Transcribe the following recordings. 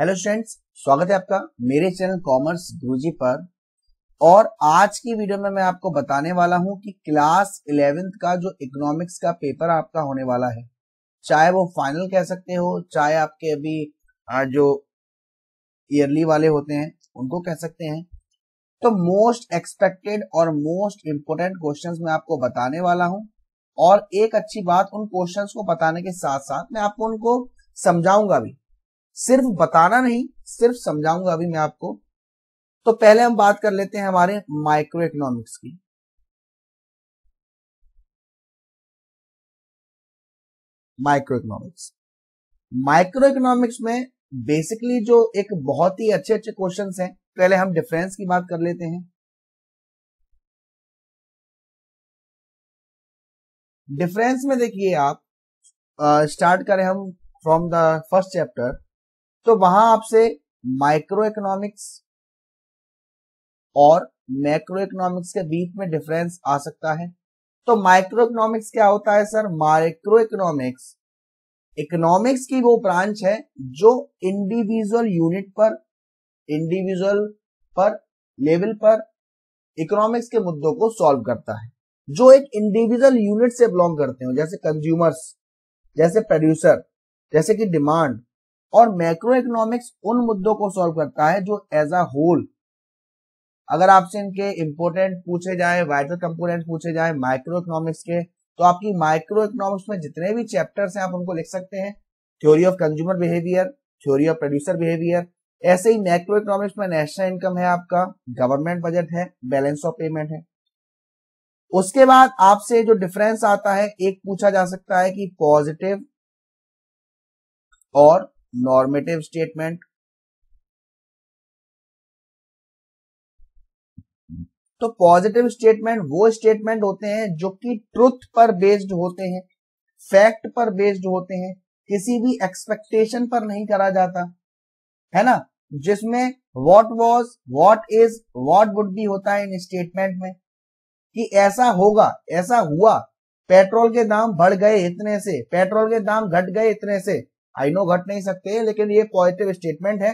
Hello students स्वागत है आपका मेरे चैनल कॉमर्स गुरुजी पर और आज की वीडियो में मैं आपको बताने वाला हूं कि क्लास इलेवेंथ का जो इकोनॉमिक्स का पेपर आपका होने वाला है चाहे वो फाइनल कह सकते हो चाहे आपके अभी जो ईयरली वाले होते हैं उनको कह सकते हैं तो मोस्ट एक्सपेक्टेड और मोस्ट इम्पोर्टेंट क्वेश्चंस मैं आपको बताने वाला हूं और एक अच्छी बात उन क्वेश्चंस को बताने के साथ साथ मैं आपको उनको समझाऊंगा भी सिर्फ बताना नहीं सिर्फ समझाऊंगा अभी मैं आपको तो पहले हम बात कर लेते हैं हमारे माइक्रो इकोनॉमिक्स की माइक्रो इकोनॉमिक्स माइक्रो इकोनॉमिक्स में बेसिकली जो एक बहुत ही अच्छे अच्छे क्वेश्चन हैं पहले हम डिफरेंस की बात कर लेते हैं डिफरेंस में देखिए आप स्टार्ट करें हम फ्रॉम द फर्स्ट चैप्टर तो वहां आपसे माइक्रो इकोनॉमिक्स और मैक्रो इकोनॉमिक्स के बीच में डिफरेंस आ सकता है तो माइक्रो इकोनॉमिक्स क्या होता है सर माइक्रो इकोनॉमिक्स इकोनॉमिक्स की वो ब्रांच है जो इंडिविजुअल यूनिट पर इंडिविजुअल पर लेवल पर इकोनॉमिक्स के मुद्दों को सॉल्व करता है जो एक इंडिविजुअल यूनिट से बिलोंग करते हो जैसे कंज्यूमर्स जैसे प्रोड्यूसर जैसे कि डिमांड और मैक्रो इकोनॉमिक्स उन मुद्दों को सॉल्व करता है जो एज अ होल अगर आपसे इनके इंपोर्टेंट पूछे जाए वाइटल कंपोनेंट पूछे जाए माइक्रो इकोनॉमिक्स के तो आपकी माइक्रो इकोनॉमिक्स में जितने भी चैप्टर्स हैं आप उनको लिख सकते हैं theory of consumer behaviour theory of producer behaviour ऐसे ही माइक्रो इकोनॉमिक्स में नेशनल इनकम है आपका गवर्नमेंट बजट है बैलेंस ऑफ पेमेंट है उसके बाद आपसे जो डिफरेंस आता है एक पूछा जा सकता है कि पॉजिटिव और नॉर्मेटिव स्टेटमेंट तो पॉजिटिव स्टेटमेंट वो स्टेटमेंट होते हैं जो कि ट्रुथ पर बेस्ड होते हैं फैक्ट पर बेस्ड होते हैं किसी भी एक्सपेक्टेशन पर नहीं करा जाता है ना जिसमें what was what is what would be होता है इन स्टेटमेंट में कि ऐसा होगा ऐसा हुआ पेट्रोल के दाम बढ़ गए इतने से पेट्रोल के दाम घट गए इतने से आई नो घट नहीं सकते लेकिन ये पॉजिटिव स्टेटमेंट है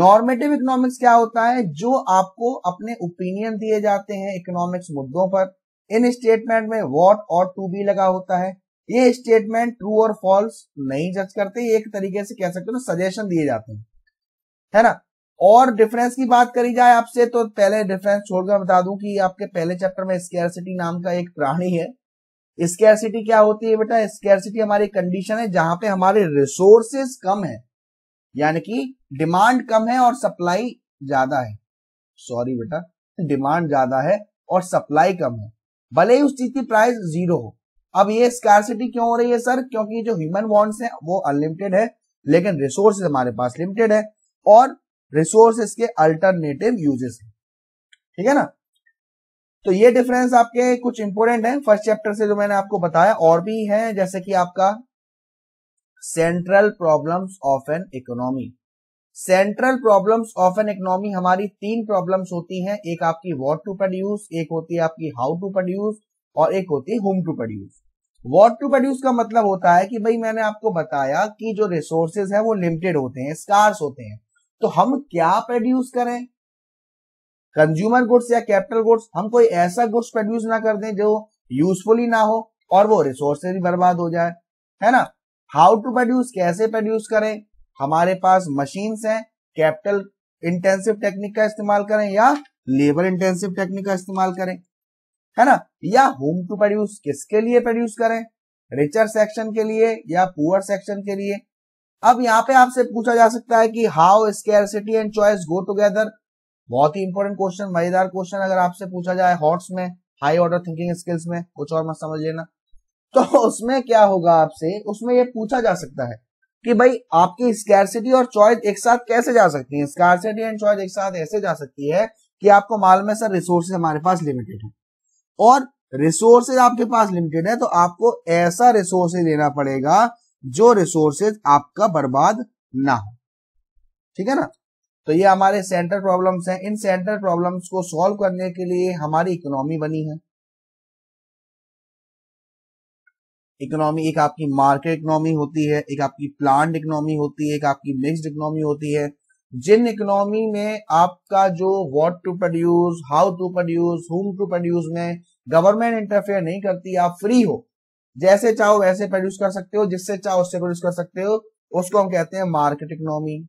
नॉर्मेटिव इकोनॉमिक्स क्या होता है जो आपको अपने ओपिनियन दिए जाते हैं इकोनॉमिक्स मुद्दों पर इन स्टेटमेंट में वॉट और टू बी लगा होता है ये स्टेटमेंट ट्रू और फॉल्स नहीं जज करते एक तरीके से कह सकते हो सजेशन दिए जाते हैं है ना और डिफरेंस की बात करी जाए आपसे तो पहले डिफरेंस छोड़कर बता दूं कि आपके पहले चैप्टर में स्केरसिटी नाम का एक प्राणी है स्केरसिटी क्या होती है बेटा स्केरसिटी हमारी कंडीशन है जहां पे हमारे रिसोर्सेस कम है यानी कि डिमांड कम है और सप्लाई ज्यादा है सॉरी बेटा डिमांड ज्यादा है और सप्लाई कम है भले ही उस चीज की प्राइस जीरो हो अब ये स्कैरसिटी क्यों हो रही है सर क्योंकि जो ह्यूमन वॉन्ट्स है वो अनलिमिटेड है लेकिन रिसोर्सेज हमारे पास लिमिटेड है और रिसोर्सेस के अल्टरनेटिव यूजेस है ठीक है ना तो ये डिफरेंस आपके कुछ इंपोर्टेंट है फर्स्ट चैप्टर से जो मैंने आपको बताया और भी है जैसे कि आपका central problems of an economy central problems of an economy हमारी तीन प्रॉब्लम्स होती हैं एक आपकी वॉट टू प्रोड्यूस एक होती है आपकी हाउ टू प्रोड्यूस और एक होती है whom to produce what to produce का मतलब होता है कि भाई मैंने आपको बताया कि जो रिसोर्सेज है वो लिमिटेड होते हैं स्कार्स होते हैं तो हम क्या प्रोड्यूस करें कंज्यूमर गुड्स या कैपिटल गुड्स हम कोई ऐसा गुड्स प्रोड्यूस ना कर दें जो यूजफुल ना हो और वो रिसोर्सेज भी बर्बाद हो जाए है ना हाउ टू प्रोड्यूस कैसे प्रोड्यूस करें हमारे पास मशीन है कैपिटल इंटेंसिव टेक्निक का इस्तेमाल करें या लेबर इंटेंसिव टेक्निक का इस्तेमाल करें है ना या होम टू प्रोड्यूस किसके लिए प्रोड्यूस करें रिचर सेक्शन के लिए या पुअर सेक्शन के लिए अब यहाँ पे आपसे पूछा जा सकता है कि how scarcity and choice go together बहुत ही इंपॉर्टेंट क्वेश्चन मजेदार क्वेश्चन अगर आपसे पूछा जाए हॉट्स में हाई ऑर्डर थिंकिंग स्किल्स में कुछ और मत समझ लेना तो उसमें क्या होगा आपसे उसमें ये पूछा जा सकता है कि भाई आपकी स्कैरसिटी और चॉइस एक साथ कैसे जा सकती है स्कैरसिटी एंड चॉइस एक साथ ऐसे जा सकती है कि आपको माल में सर रिसोर्सेज हमारे पास लिमिटेड है और रिसोर्सेज आपके पास लिमिटेड है तो आपको ऐसा रिसोर्सेज लेना पड़ेगा जो रिसोर्सेज आपका बर्बाद ना हो ठीक है ना तो ये हमारे सेंट्रल प्रॉब्लम्स हैं इन सेंट्रल प्रॉब्लम्स को सॉल्व करने के लिए हमारी इकोनॉमी बनी है इकोनॉमी एक आपकी मार्केट इकोनॉमी होती है एक आपकी प्लांट इकोनॉमी होती है एक आपकी मिक्सड इकोनॉमी होती है जिन इकोनॉमी में आपका जो what to produce how to produce whom to produce में गवर्नमेंट इंटरफेयर नहीं करती आप फ्री हो जैसे चाहो वैसे प्रोड्यूस कर सकते हो जिससे चाहो उससे प्रोड्यूस कर सकते हो उसको हम कहते हैं मार्केट इकोनॉमी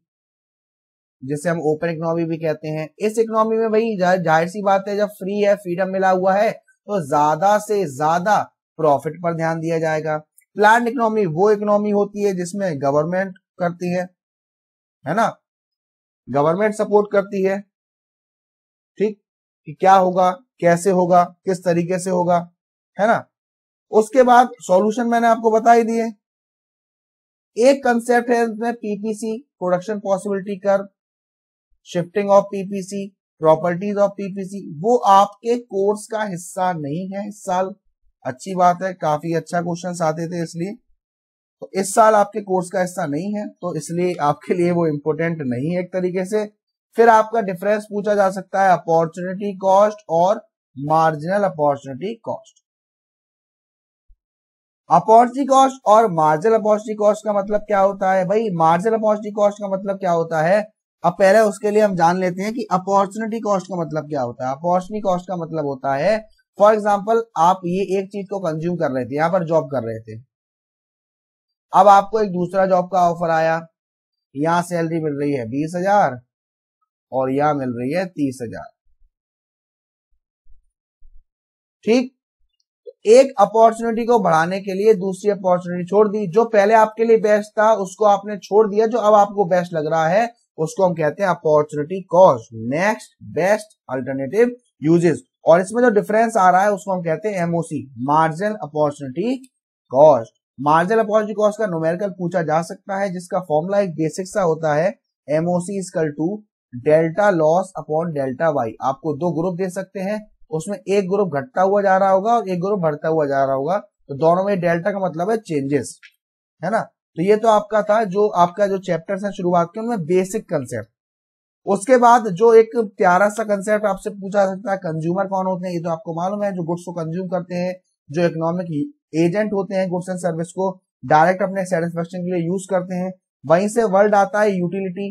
जिसे हम ओपन इकोनॉमी भी कहते हैं इस इकोनॉमी में भाई जाहिर सी बात है जब फ्री है फ्रीडम मिला हुआ है तो ज्यादा से ज्यादा प्रॉफिट पर ध्यान दिया जाएगा प्लान इकोनॉमी वो इकोनॉमी होती है जिसमें गवर्नमेंट करती है है ना गवर्नमेंट सपोर्ट करती है ठीक कि क्या होगा कैसे होगा किस तरीके से होगा है ना उसके बाद सॉल्यूशन मैंने आपको बता ही दिए एक कंसेप्ट है इसमें PPC production possibility curve shifting of PPC properties of PPC वो आपके कोर्स का हिस्सा नहीं है इस साल अच्छी बात है काफी अच्छा क्वेश्चन आते थे इसलिए तो इस साल आपके कोर्स का हिस्सा नहीं है तो इसलिए आपके लिए वो इम्पोर्टेंट नहीं है एक तरीके से फिर आपका डिफरेंस पूछा जा सकता है अपॉर्चुनिटी कॉस्ट और marginal opportunity cost opportunity cost और मार्जिनल अपॉर्चुनिटी कॉस्ट का मतलब क्या होता है भाई मार्जिनल अपॉर्चुनिटी कॉस्ट का मतलब क्या होता है अब पहले उसके लिए हम जान लेते हैं कि अपॉर्चुनिटी कॉस्ट का मतलब क्या होता है अपॉर्चुनिटी कॉस्ट का मतलब होता है फॉर एग्जाम्पल आप ये एक चीज को कंज्यूम कर रहे थे यहां पर जॉब कर रहे थे अब आपको एक दूसरा जॉब का ऑफर आया यहां सैलरी मिल रही है बीस हजार और यहां मिल रही है तीस हजार ठीक एक अपॉर्चुनिटी को बढ़ाने के लिए दूसरी अपॉर्चुनिटी छोड़ दी जो पहले आपके लिए बेस्ट था उसको आपने छोड़ दिया जो अब आपको बेस्ट लग रहा है उसको हम कहते हैं opportunity cost next best alternative uses और इसमें जो डिफरेंस आ रहा है उसको हम कहते हैं MOC margin opportunity cost margin opportunity cost का नोमेरिकल पूछा जा सकता है जिसका फॉर्मूला एक बेसिक सा होता है MOC equal to delta loss upon delta Y आपको दो ग्रुप दे सकते हैं उसमें एक ग्रुप घटता हुआ जा रहा होगा और एक ग्रुप बढ़ता हुआ जा रहा होगा तो दोनों में डेल्टा का मतलब है चेंजेस है ना तो ये तो आपका था जो आपका जो चैप्टर है शुरुआत के उनमें बेसिक कंसेप्ट उसके बाद जो एक प्यारा सा कंसेप्ट आपसे पूछा सकता है कंज्यूमर कौन होते हैं ये तो आपको मालूम है जो गुड्स को कंज्यूम करते हैं जो इकोनॉमिक एजेंट होते हैं गुड्स एंड सर्विस को डायरेक्ट अपने सेटिस्फेक्शन के लिए यूज करते हैं वहीं से वर्ल्ड आता है यूटिलिटी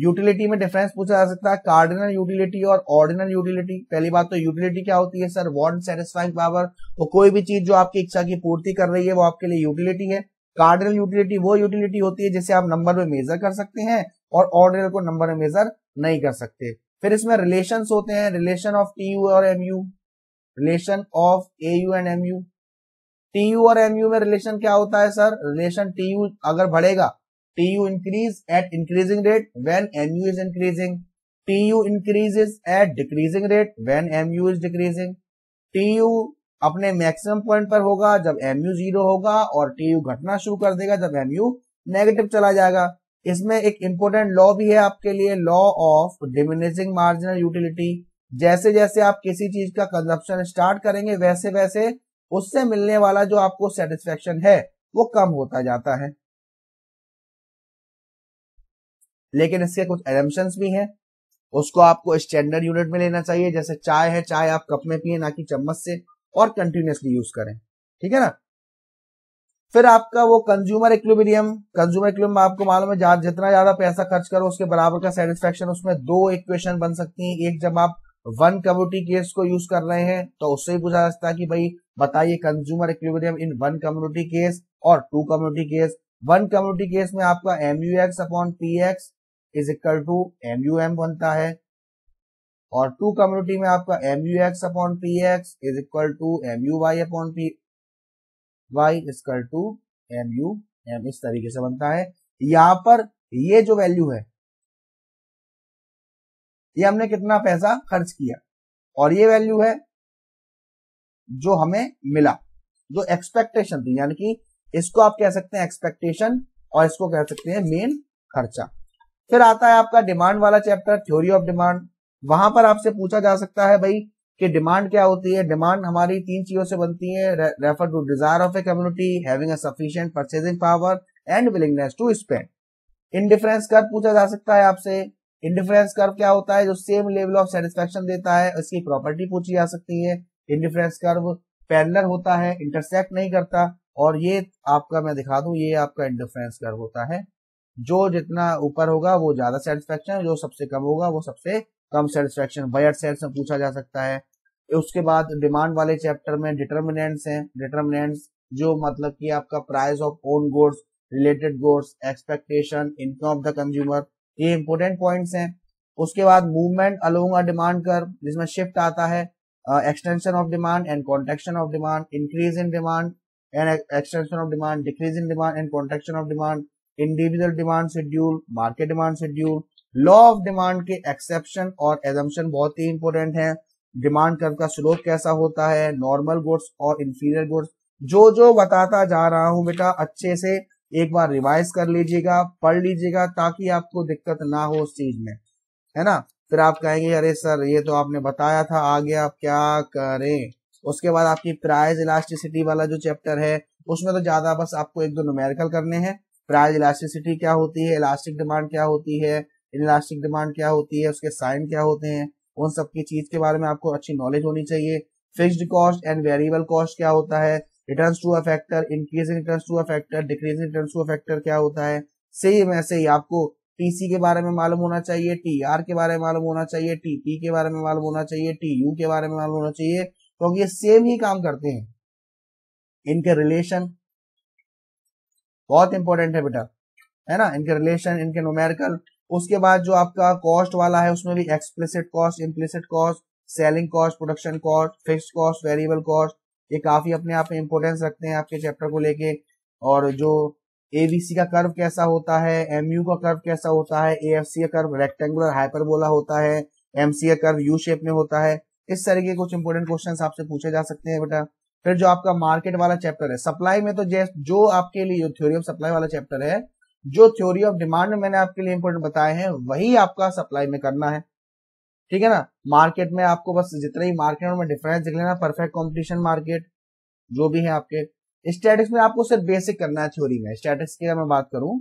यूटिलिटी में डिफरेंस पूछा जा सकता है कार्डिनल यूटिलिटी और ऑर्डिनल यूटिलिटी पहली बात तो यूटिलिटी क्या होती है सर वॉन्ट सेटिस्फाइंग पावर तो कोई भी चीज जो आपकी इच्छा की पूर्ति कर रही है वो आपके लिए यूटिलिटी है कार्डिनल यूटिलिटी वो यूटिलिटी होती है जिसे आप नंबर में मेजर कर सकते हैं और ऑर्डिनल को नंबर में मेजर नहीं कर सकते फिर इसमें रिलेशन होते हैं रिलेशन ऑफ टी यू और M relation of A U and M TU T U और एमयू में रिलेशन क्या होता है सर रिलेशन टी यू अगर बढ़ेगा TU increase at increasing rate when MU is increasing. TU increases at decreasing rate when MU is decreasing. TU अपने maximum point पर होगा जब MU जीरो होगा और TU घटना शुरू कर देगा जब MU नेगेटिव चला जाएगा इसमें एक इंपॉर्टेंट लॉ भी है आपके लिए law of diminishing marginal utility जैसे जैसे आप किसी चीज का कंजप्शन स्टार्ट करेंगे वैसे वैसे उससे मिलने वाला जो आपको सेटिस्फेक्शन है वो कम होता जाता है लेकिन इसके कुछ एडमशन भी हैं उसको आपको स्टैंडर्ड यूनिट में लेना चाहिए जैसे चाय है चाय आप कप में पिए ना कि चम्मच से और कंटिन्यूसली यूज करें ठीक है ना फिर आपका वो कंज्यूमर इक्विबिलियम कंज्यूमर इक्विबिलियम आपको मालूम है जा, जितना ज्यादा पैसा खर्च करो उसके बराबर का सेटिस्फेक्शन उसमें दो इक्वेशन बन सकती है एक जब आप वन कम्युनिटी केस को यूज कर रहे हैं तो उससे ही पूछा जा सकता है कि भाई बताइए consumer equilibrium in one commodity case और two commodity case one commodity case में आपका MUX upon P X is equal to M U M बनता है और टू कम्युनिटी में आपका M U X upon P X is equal to M U Y upon P Y equal to M U M इस तरीके से बनता है यहां पर ये जो वैल्यू है ये हमने कितना पैसा खर्च किया और ये वैल्यू है जो हमें मिला जो एक्सपेक्टेशन थी यानी कि इसको आप कह सकते हैं एक्सपेक्टेशन और इसको कह सकते हैं मेन खर्चा फिर आता है आपका डिमांड वाला चैप्टर थ्योरी ऑफ डिमांड वहां पर आपसे पूछा जा सकता है भाई कि डिमांड क्या होती है डिमांड हमारी तीन चीजों से बनती है refer to desire of a commodity having a sufficient purchasing power and willingness to spend indifference curve पूछा जा सकता है आपसे इनडिफरेंस कर्व क्या होता है जो सेम लेवल ऑफ सेटिस्फेक्शन देता है उसकी प्रॉपर्टी पूछी जा सकती है इनडिफरेंस कर्व पैरलर होता है इंटरसेक्ट नहीं करता और ये आपका मैं दिखा दूं ये आपका इंडिफरेंस कर्व होता है जो जितना ऊपर होगा वो ज्यादा सेटिस्फेक्शन जो सबसे कम होगा वो सबसे कम सेटिस्फेक्शन बजट सेल्स में पूछा जा सकता है उसके बाद डिमांड वाले चैप्टर में डिटर्मिनेंट्स हैं डिटर्मिनेंट्स जो मतलब कि आपका price of own goods related goods expectation income of the consumer ये इंपॉर्टेंट पॉइंट्स हैं उसके बाद मूवमेंट अलोंग अ डिमांड कर जिसमें शिफ्ट आता है extension of demand and contraction of demand increase in demand and extension of demand decrease in demand and contraction of demand individual demand schedule market demand schedule law of demand के exception और assumption बहुत ही important है demand curve का slope कैसा होता है normal goods और इंफीरियर गुड्स जो जो बताता जा रहा हूं बेटा अच्छे से एक बार रिवाइज कर लीजिएगा पढ़ लीजिएगा ताकि आपको दिक्कत ना हो उस चीज में है ना फिर आप कहेंगे अरे सर ये तो आपने बताया था आगे आप क्या करें उसके बाद आपकी प्राइस इलास्टिसिटी वाला जो चैप्टर है उसमें तो ज्यादा बस आपको एक दो न्यूमेरिकल करने हैं प्राइस इलास्टिसिटी क्या होती है इलास्टिक डिमांड क्या होती है इलास्टिक डिमांड क्या होती है उसके साइन क्या होते हैं उन सब की चीज के बारे में आपको अच्छी नॉलेज होनी चाहिए fixed cost and variable cost क्या होता है return to a factor increasing in return to a factor decreasing in return to a factor क्या होता है सेम ऐसे ही आपको टीसी के बारे में मालूम होना चाहिए टी आर के बारे में मालूम होना चाहिए टी पी के बारे में मालूम होना चाहिए टी यू के बारे में मालूम होना चाहिए क्योंकि तो ये सेम ही काम करते हैं इनके रिलेशन बहुत इंपॉर्टेंट है बेटा है ना इनके रिलेशन इनके नोमेरिकल उसके बाद जो आपका कॉस्ट वाला है उसमें भी explicit cost implicit cost selling cost production cost fix cost variable cost ये काफी अपने आप में इंपॉर्टेंस रखते हैं आपके चैप्टर को लेके और जो एबीसी का कर्व कैसा होता है एमयू का कर्व कैसा होता है एएफसी का कर्व रेक्टेंगुलर हाइपरबोला होता है एमसी का कर्व यू शेप में होता है इस तरह के कुछ इंपोर्टेंट क्वेश्चन आपसे पूछे जा सकते हैं बेटा फिर जो आपका मार्केट वाला चैप्टर है सप्लाई में तो जो आपके लिए थ्योरी ऑफ सप्लाई वाला चैप्टर है जो थ्योरी ऑफ डिमांड मैंने आपके लिए इंपोर्टेंट बताए हैं वही आपका सप्लाई में करना है ठीक है ना मार्केट में आपको बस जितने ही मार्केट में डिफरेंस देख लेना परफेक्ट कॉम्पिटिशन मार्केट जो भी है आपके स्टैटिक्स में आपको सिर्फ बेसिक करना है थ्योरी में स्टैटिक्स की अगर मैं बात करूं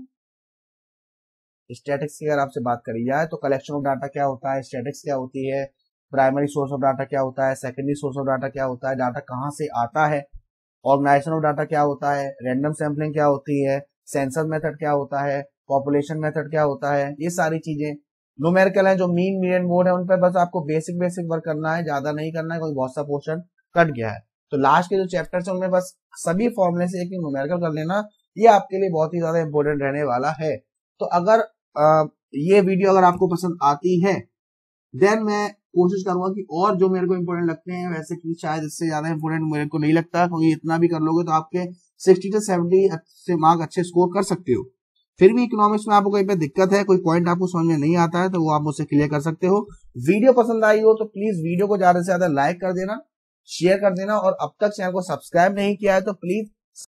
स्टैटिक्स की अगर आपसे बात करी जाए तो कलेक्शन ऑफ डाटा क्या होता है स्टैटिक्स क्या होती है प्राइमरी सोर्स ऑफ डाटा क्या होता है सेकेंडरी सोर्स ऑफ डाटा क्या होता है डाटा कहाँ से आता है ऑर्गेनाइजेशन ऑफ डाटा क्या होता है रैंडम सैम्पलिंग क्या होती है सेंसर मेथड क्या होता है पॉपुलेशन मेथड क्या होता है ये सारी चीजें नोमेरिकल है जो मीन मीडियन मोड है उन पर बस आपको बेसिक बेसिक वर्क करना है ज्यादा नहीं करना है क्योंकि बहुत सा पोर्शन कट गया है तो लास्ट के जो चैप्टर है उनमें बस सभी फॉर्मुले से एक नोमेरिकल कर लेना ये आपके लिए बहुत ही ज्यादा इंपॉर्टेंट रहने वाला है तो अगर आ, ये वीडियो अगर आपको पसंद आती है देन मैं कोशिश करूंगा कि और जो मेरे को इम्पोर्टेंट लगते हैं वैसे कि शायद इससे ज्यादा इम्पोर्टेंट मेरे को नहीं लगता क्योंकि इतना भी कर लोगे तो आपके सिक्सटी टू सेवेंटी से मार्क अच्छे स्कोर कर सकते हो फिर भी इकोनॉमिक्स में आपको कहीं पे दिक्कत है कोई पॉइंट आपको समझ में नहीं आता है तो वो आप मुझसे क्लियर कर सकते हो वीडियो पसंद आई हो तो प्लीज वीडियो को ज्यादा से ज्यादा लाइक कर देना शेयर कर देना और अब तक चैनल को सब्सक्राइब नहीं किया है तो प्लीज